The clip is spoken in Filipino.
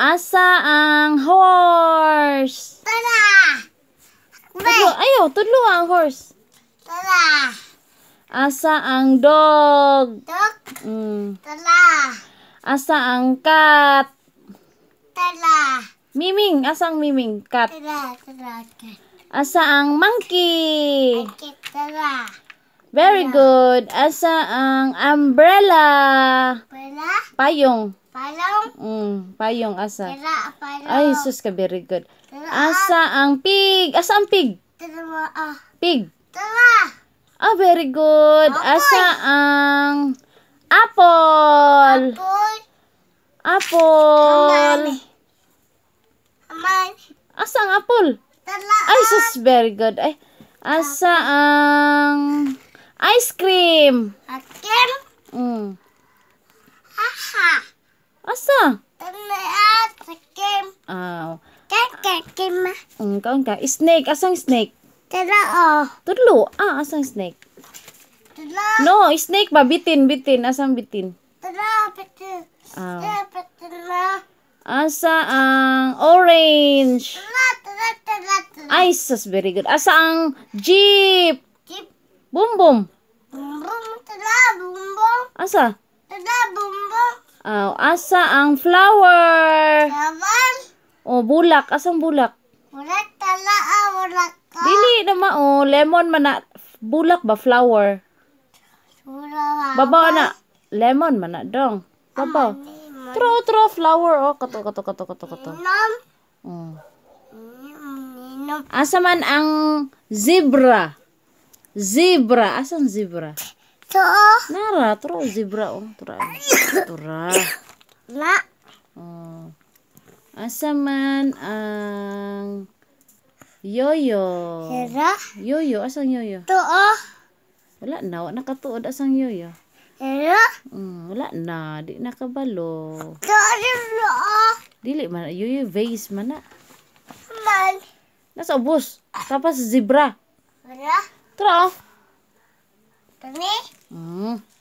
Asa ang horse? Tara! Tudlo, ayo, tudlo ang horse. Tara! Asa ang dog? Dog? Mm. Tara! Asa ang cat? Tara! Miming, asa ang miming? Cat? Tara, tara, cat. Asa ang monkey? Monkey, tara. Very tara. good. Asa ang umbrella? Umbrella? Payong. Palong? Mm, payong, asa? Tira, palong. Ay, sus ka, very good. Tira, ah. asa ang pig? Asa ang pig? Tira, ah. Pig. Tira. Ah, very good. Apoy. Asa ang apple? Apple. Apple. Aman. Asa ang apple? Tira. Ay, ah. sus, very good. Ay, asa ang ice cream? Ice cream. Ah. Kakakima. Um, mm, kaon ka. Snake. Asang snake? Tala o. Tulo. Ah, asang snake? Tala. No, snake ba? Bitin, bitin. Asang bitin? Tala, bitin. Ah. Tala, Asa ang orange? Tala, tala, tala, Ay, sus, very good. Asa ang jeep? Jeep. Boom, boom. Boom, boom, tala, boom, boom. Asa? Tala, boom, boom. Oh, ah, asa ang flower? Flower. Oh, bulak. Asang bulak? Bulak tala, bulak ah, ka. Dili na ma, oh. Lemon man na. Bulak ba? Flower. Bulak. Babaw na. Lemon man na, dong. Babaw. Tro, ah, tro, flower, oh. Kato, kato, kato, kato, kato. Inom. Oh. Mm. Inom. Asa man ang zebra? Zebra. Asan zebra? Ito, Nara, tro, zebra, oh. Tura. Tura. La. Mm. Asa man ang yoyo? Hera? Yoyo, asang yoyo? Tuo. Wala na, wala nakatuod asang yoyo. Hera? Mm, wala na, di nakabalo. Tuo na Dili man, yoyo vase man na. Man. Nasa bus. Tapos zebra. Wala. Tara. Tani? Mm.